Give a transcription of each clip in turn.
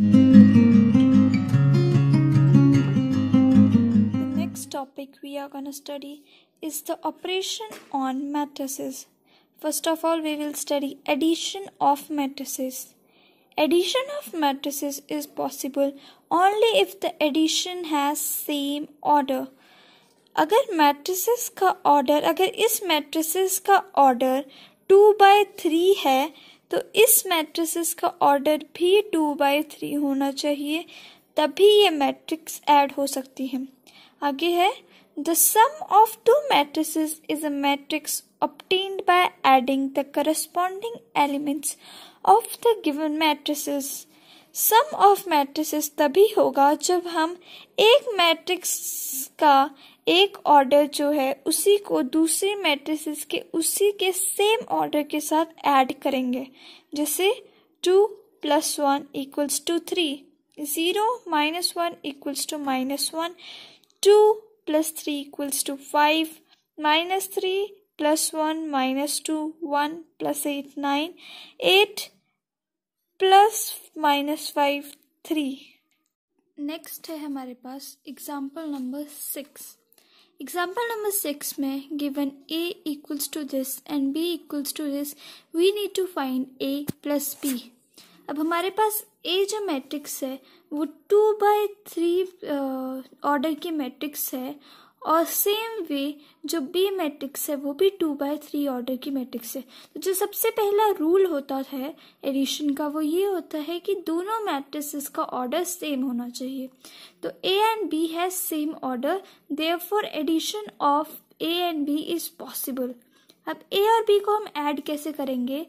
The next topic we are going to study is the operation on matrices. First of all, we will study addition of matrices. Addition of matrices is possible only if the addition has same order. अगर matrices का order अगर इस matrices का order to by three है तो इस matrices का order भी टू बाई थ्री होना चाहिए तभी ये मैट्रिक्स ऐड हो सकती है आगे है the sum of two matrices is a matrix obtained by adding the corresponding elements of the given matrices sum of matrices तभी होगा जब हम एक मैट्रिक्स का एक ऑर्डर जो है उसी को दूसरी मैट्रिसेस के उसी के सेम ऑर्डर के साथ ऐड करेंगे जैसे two plus one equals to three zero minus one equals to minus one two plus three equals to five minus three plus one minus two one plus eight nine eight plus minus five three next है हमारे पास example number six example number six में given A equals to this and B equals to this we need to find A plus B अब हमारे पास ए जो matrix है वो टू बाई थ्री ऑर्डर की मैट्रिक्स है और सेम वे जो बी मैट्रिक्स है वो भी टू बाय थ्री ऑर्डर की मैट्रिक्स है तो जो सबसे पहला रूल होता है एडिशन का वो ये होता है कि दोनों मैट्रिक्स का ऑर्डर सेम होना चाहिए तो A and B has same order therefore addition of A and B is possible अब ए और बी को हम ऐड कैसे करेंगे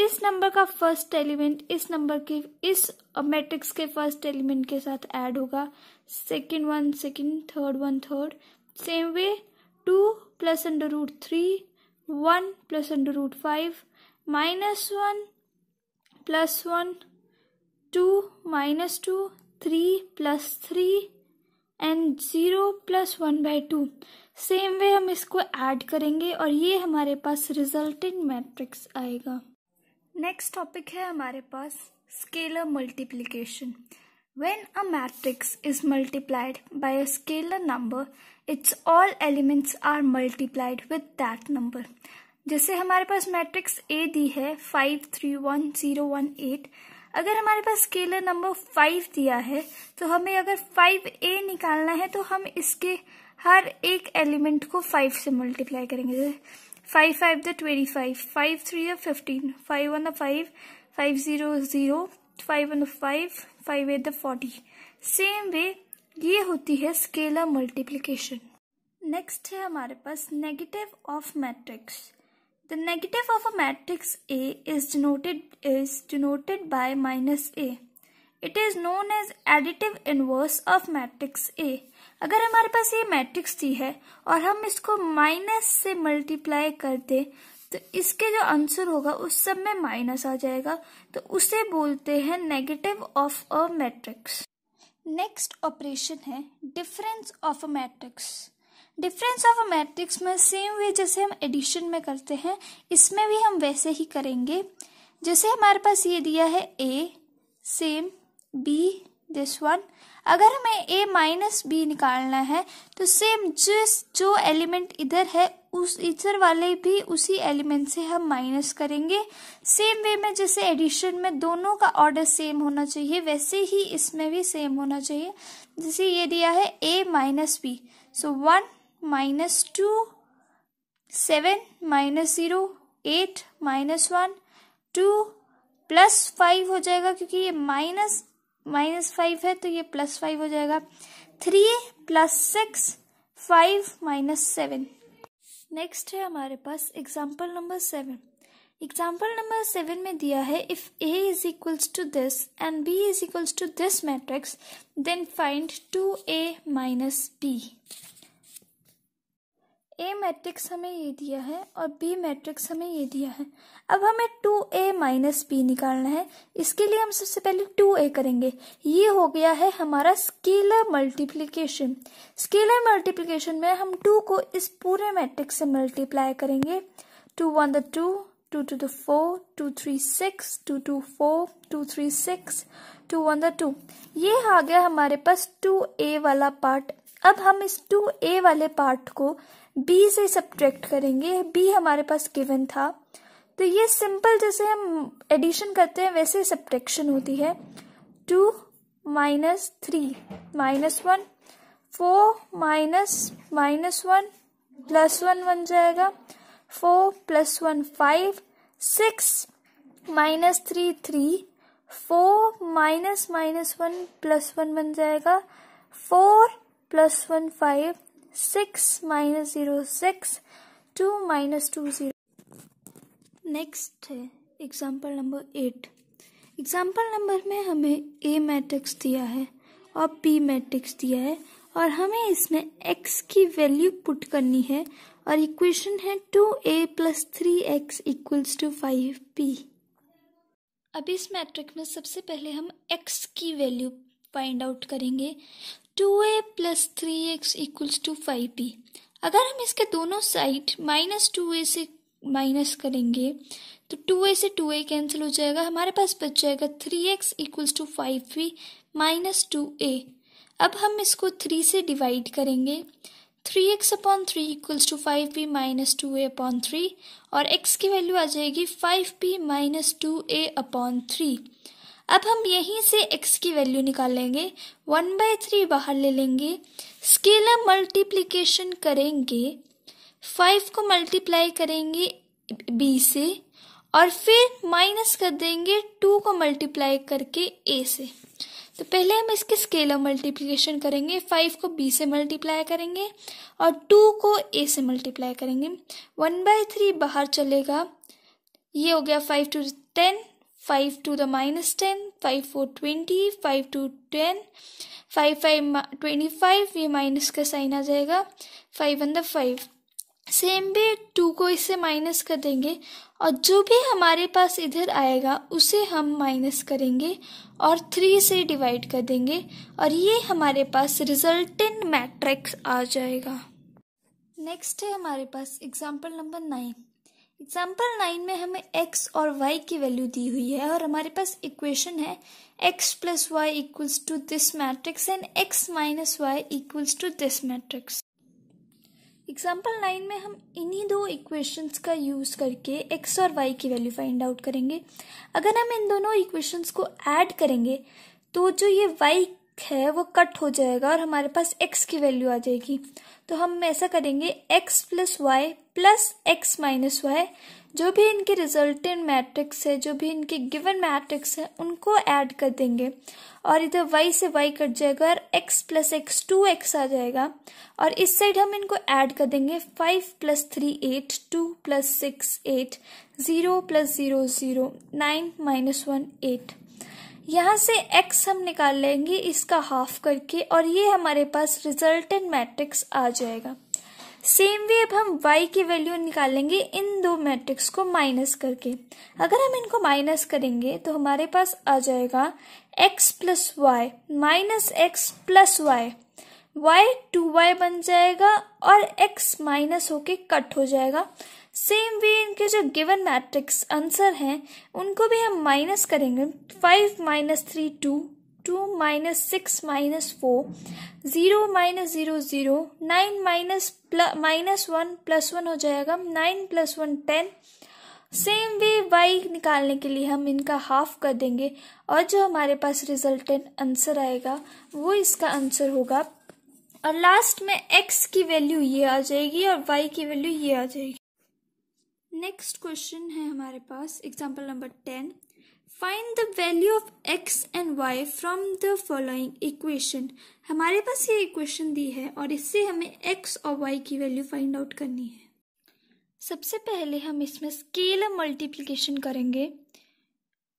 इस नंबर का फर्स्ट एलिमेंट इस नंबर के इस मैट्रिक्स के फर्स्ट एलिमेंट के साथ ऐड होगा second one second third one third same way two plus under root three one plus under root five minus one plus one two minus two three plus three and zero plus one by two same way हम इसको add करेंगे और ये हमारे पास resultant matrix आएगा next topic है हमारे पास scalar multiplication when a matrix is multiplied by a scalar number its all elements are multiplied with that number जैसे हमारे पास मैट्रिक्स ए दी है five three one zero one eight अगर हमारे पास स्केलर नंबर फाइव दिया है तो हमें अगर फाइव ए निकालना है तो हम इसके हर एक एलिमेंट को फाइव से मल्टीप्लाई करेंगे five 5 the five 5 3 the 15 5 on the 5 5 0 0 5 on the 5 5 8 the 40 same way ये होती है स्केलर मल्टीप्लीकेशन नेक्स्ट है हमारे पास negative of matrix the negative of a matrix A is denoted is denoted by minus A it is known as additive inverse of matrix A अगर हमारे पास ये मैट्रिक्स थी है और हम इसको माइनस से मल्टीप्लाई कर दे तो इसके जो आंसर होगा उस सब में माइनस आ जाएगा तो उसे बोलते हैं negative of a matrix next operation है difference of a matrix difference of a matrix में सेम वे जैसे हम एडिशन में करते हैं इसमें भी हम वैसे ही करेंगे जैसे हमारे पास ये दिया है A same B this one अगर हमें ए माइनस बी निकालना है तो सेम जिस जो एलिमेंट इधर है उस इधर वाले भी उसी एलिमेंट से हम माइनस करेंगे सेम वे में जैसे एडिशन में दोनों का ऑर्डर सेम होना चाहिए वैसे ही इसमें भी सेम होना चाहिए जैसे ये दिया है A minus B so one minus two seven minus zero eight minus one two plus five हो जाएगा क्योंकि ये माइनस माइनस फाइव है तो ये प्लस फाइव हो जाएगा three plus six five minus seven next है हमारे पास example number seven example number seven में दिया है if A is equals to this and B is equals to this matrix then find two A minus B A matrix हमें ये दिया है और बी मैट्रिक्स हमें ये दिया है अब हमें टू ए माइनस बी निकालना है इसके लिए हम सबसे पहले टू ए करेंगे ये हो गया है हमारा स्केलर मल्टीप्लीकेशन स्केलर मल्टीप्लीकेशन में हम टू को इस पूरे मैट्रिक्स से मल्टीप्लाई करेंगे two one the two two two the four two three six two two four two three six two one the two ये आ गया हमारे पास टू ए वाला पार्ट अब हम इस टू ए वाले पार्ट को बी से सब्ट्रैक्ट करेंगे बी हमारे पास गिवन था तो ये सिंपल जैसे हम एडिशन करते हैं वैसे सब्ट्रैक्शन होती है two minus three minus one four minus minus one plus one बन जाएगा four plus one five six minus three three four minus minus one plus one बन जाएगा four plus one five six minus zero six two minus two zero next है example number eight example number में हमें ए matrix दिया है और B matrix दिया है और हमें इसमें x की वैल्यू पुट करनी है और इक्वेशन है two A plus three X equals to five B अब इस मैट्रिक में सबसे पहले हम x की वैल्यू फाइंड आउट करेंगे two A plus three X equals to five B अगर हम इसके दोनों साइड माइनस टू ए से माइनस करेंगे तो टू ए से टू ए कैंसिल हो जाएगा हमारे पास बच जाएगा three X equals to five B minus two A अब हम इसको थ्री से डिवाइड करेंगे three X upon three equals to five B minus two A upon three और एक्स की वैल्यू आ जाएगी five B minus two A upon three अब हम यहीं से x की वैल्यू निकाल लेंगे वन बाई थ्री बाहर ले लेंगे स्केलर मल्टीप्लीकेशन करेंगे फाइव को मल्टीप्लाई करेंगे बी से और फिर माइनस कर देंगे टू को मल्टीप्लाई करके ए से तो पहले हम इसके स्केलर मल्टीप्लीकेशन करेंगे फाइव को बी से मल्टीप्लाई करेंगे और टू को ए से मल्टीप्लाई करेंगे वन बाई थ्री बाहर चलेगा ये हो गया five two ten 5 to the minus 10, 5 4 20, 5 to 10, 5 5 25 ये माइनस का साइन आ जाएगा 5 अंदर 5 सेम भी टू को इसे माइनस कर देंगे और जो भी हमारे पास इधर आएगा उसे हम माइनस करेंगे और थ्री से डिवाइड कर देंगे और ये हमारे पास resultant matrix आ जाएगा नेक्स्ट है हमारे पास example number nine example nine में हमें एक्स और वाई की वैल्यू दी हुई है और हमारे पास इक्वेशन है X plus Y equals to this matrix and X minus Y equals to this matrix example nine में हम इन्हीं दो इक्वेशंस का यूज़ करके एक्स और वाई की वैल्यू फाइंड आउट करेंगे अगर हम इन दोनों इक्वेशंस को ऐड करेंगे तो जो ये वाई है वो कट हो जाएगा और हमारे पास x की वैल्यू आ जाएगी तो हम ऐसा करेंगे x plus Y plus X minus Y जो भी इनके रिजल्टेंट मैट्रिक्स है जो भी इनके गिवन मैट्रिक्स है उनको ऐड कर देंगे और इधर y से y कट जाएगा और x plus X two X आ जाएगा और इस साइड हम इनको ऐड कर देंगे five plus three eight two plus six eight zero plus zero zero nine minus one eight यहाँ से x हम निकाल लेंगे इसका हाफ करके और ये हमारे पास रिजल्टेंट मैट्रिक्स आ जाएगा सेम वे अब हम y की वैल्यू निकालेंगे इन दो मैट्रिक्स को माइनस करके अगर हम इनको माइनस करेंगे तो हमारे पास आ जाएगा x plus Y minus X plus Y Y two Y बन जाएगा और x माइनस होके कट हो जाएगा सेम वे इनके जो गिवन मैट्रिक्स आंसर हैं उनको भी हम माइनस करेंगे five minus three two two minus six minus four zero minus zero zero nine minus plus minus one plus one हो जाएगा nine plus one ten same way Y निकालने के लिए हम इनका हाफ कर देंगे और जो हमारे पास रिजल्टेंट आंसर आएगा वो इसका आंसर होगा और लास्ट में एक्स की वैल्यू ये आ जाएगी और वाई की वैल्यू ये आ जाएगी नेक्स्ट क्वेश्चन है हमारे पास example number ten find the value of X and Y from the following equation हमारे पास ये इक्वेशन दी है और इससे हमें एक्स और वाई की वैल्यू फाइंड आउट करनी है सबसे पहले हम इसमें स्केल मल्टीप्लीकेशन करेंगे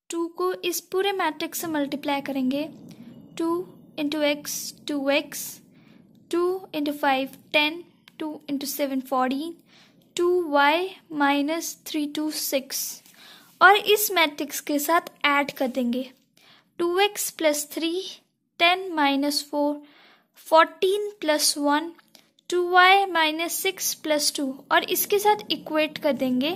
टू को इस पूरे मैट्रिक्स से मल्टीप्लाई करेंगे two into X two X two into five ten two into seven fourteen two Y minus three two six और इस मैट्रिक्स के साथ ऐड कर देंगे two X plus three ten minus four fourteen plus one two Y minus six plus two और इसके साथ equate कर देंगे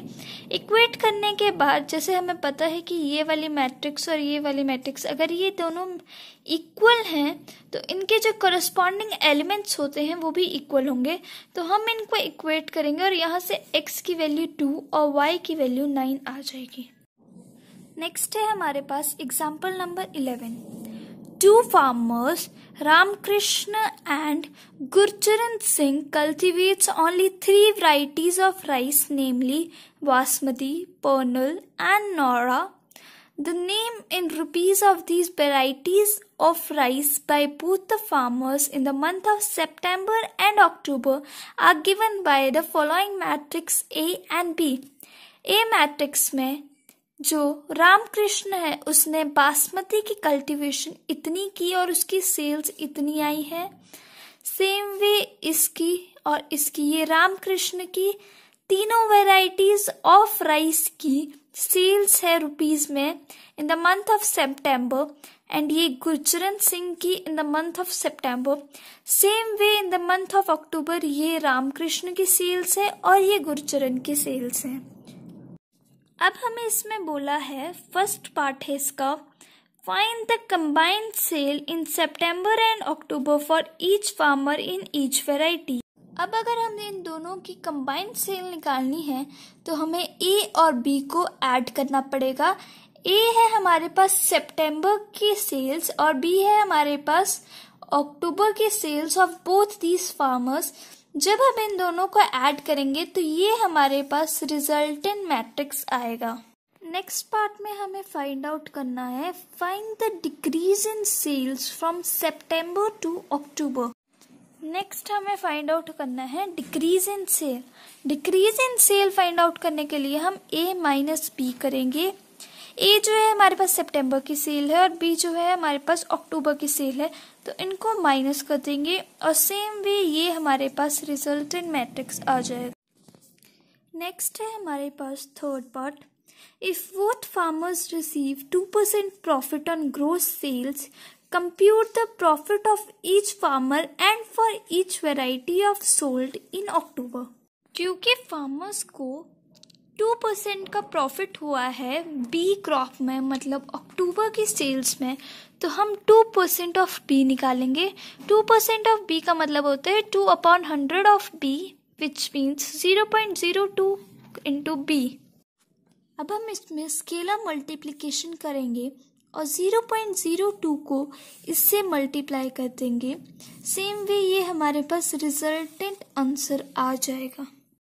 इक्वेट करने के बाद जैसे हमें पता है कि ये वाली मैट्रिक्स और ये वाली मैट्रिक्स अगर ये दोनों इक्वल हैं तो इनके जो करस्पॉन्डिंग एलिमेंट्स होते हैं वो भी इक्वल होंगे तो हम इनको इक्वेट करेंगे और यहाँ से x की वैल्यू टू और y की वैल्यू नाइन आ जाएगी नेक्स्ट है हमारे पास example number eleven two farmers Ramkrishna and Gurcharan Singh cultivates only three varieties of rice namely Basmati, Pernal and Nora. The name in rupees of these varieties of rice by both the farmers in the month of September and October are given by the following matrix A and B. A matrix में जो रामकृष्ण है उसने बासमती की cultivation इतनी की और उसकी sales इतनी आई है सेम वे इसकी और इसकी ये रामकृष्ण की तीनों वेराइटीज ऑफ राइस की सेल्स है रुपीज में in the month of September and ये गुरचरण सिंह की in the month of September same way in the month of October ये रामकृष्ण की सेल्स है और ये गुरचरण की सेल्स है अब हमें इसमें बोला है फर्स्ट पार्ट है इसका find the combined sale in September and October for each farmer in each variety अब अगर हमें इन दोनों की कंबाइंड सेल निकालनी है तो हमें ए और बी को ऐड करना पड़ेगा ए है हमारे पास सितंबर की सेल्स और बी है हमारे पास अक्टूबर की sales of both these farmers जब हम इन दोनों को ऐड करेंगे तो ये हमारे पास रिजल्टेंट मैट्रिक्स आएगा नेक्स्ट पार्ट में हमें फाइंड आउट करना है find the decrease in sales from September to October next हमें फाइंड आउट करना है decrease in sale decrease in sale find out करने के लिए हम ए माइनस बी करेंगे ए जो है हमारे पास सितंबर की सेल है और बी जो है हमारे पास अक्टूबर की सेल है तो इनको माइनस कर देंगे और सेम वे ये हमारे पास रिजल्टेंट मैट्रिक्स आ जाएगा नेक्स्ट है हमारे पास third part if vote farmers receive two percent profit on gross sales compute the profit of each farmer and for each variety of sold in October क्योंकि farmers को two percent का profit हुआ है B crop में मतलब अक्टूबर की sales में तो हम टू परसेंट ऑफ बी निकालेंगे टू परसेंट ऑफ बी का मतलब होता है two upon hundred of B which means zero point zero two into B अब हम इसमें स्केलर मल्टीप्लीकेशन करेंगे और जीरो जीरो पॉइंट टू को इससे मल्टीप्लाई कर देंगे सेम वे ये हमारे पास रिजल्टेंट आंसर आ जाएगा